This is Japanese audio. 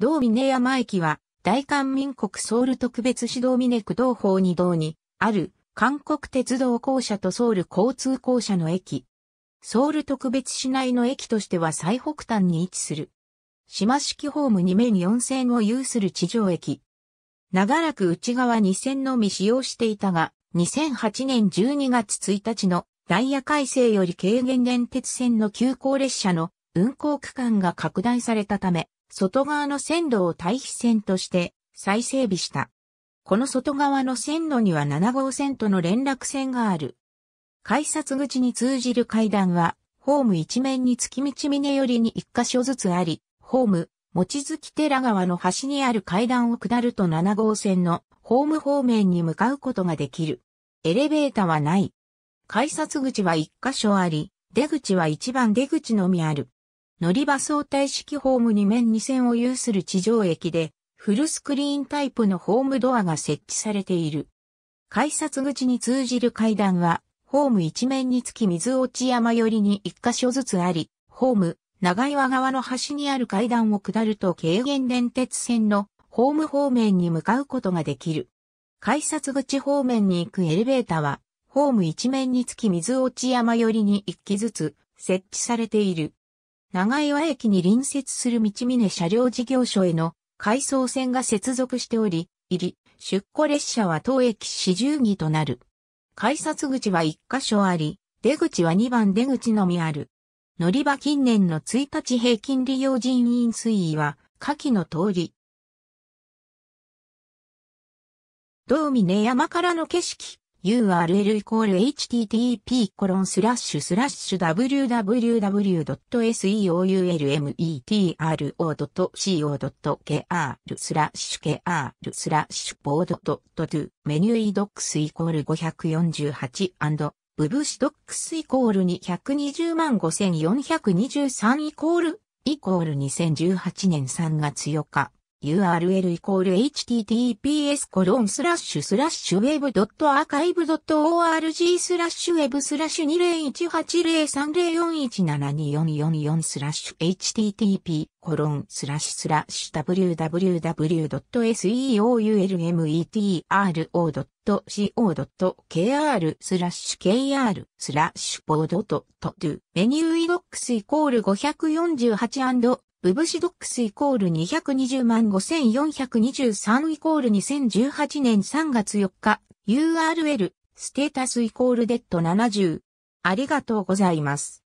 同峰山駅は、大韓民国ソウル特別指導峰区同法二道に、ある、韓国鉄道公社とソウル交通公社の駅。ソウル特別市内の駅としては最北端に位置する。島式ホーム2面4線を有する地上駅。長らく内側2線のみ使用していたが、2008年12月1日のダイヤ改正より軽減電鉄線の急行列車の運行区間が拡大されたため、外側の線路を対比線として再整備した。この外側の線路には7号線との連絡線がある。改札口に通じる階段は、ホーム一面に月道峰寄りに一箇所ずつあり、ホーム、餅月寺川の端にある階段を下ると7号線のホーム方面に向かうことができる。エレベーターはない。改札口は一箇所あり、出口は一番出口のみある。乗り場相対式ホーム2面2線を有する地上駅で、フルスクリーンタイプのホームドアが設置されている。改札口に通じる階段は、ホーム一面につき水落山寄りに一箇所ずつあり、ホーム、長岩側の端にある階段を下ると軽減電鉄線のホーム方面に向かうことができる。改札口方面に行くエレベーターは、ホーム一面につき水落山寄りに一機ずつ設置されている。長岩駅に隣接する道峰車両事業所への回送線が接続しており、入り、出庫列車は当駅四十儀となる。改札口は一箇所あり、出口は二番出口のみある。乗り場近年の1日平均利用人員推移は、下記の通り。道峰山からの景色。URL イコール http コロンスラッシュスラッシュ www.seoulmetro.co.kr スラッシュ kr スラッシュボードドットトゥメニューイドックスイコール548ブブシドックスイコール220万5423イコールイコール2018年3月4日 URL イコール https コロンスラッシュスラッシュウェブドットアーカイブドット org スラッシュウェブスラッシュ20180304172444スラッシュ http コロンスラッシュスラッシュ www.seoulmetro.co.kr スラッシュ kr スラッシュポードととメニューイドックスイコール 548& ブブシドックスイコール220万5423イコール2018年3月4日 URL ステータスイコールデッド70ありがとうございます。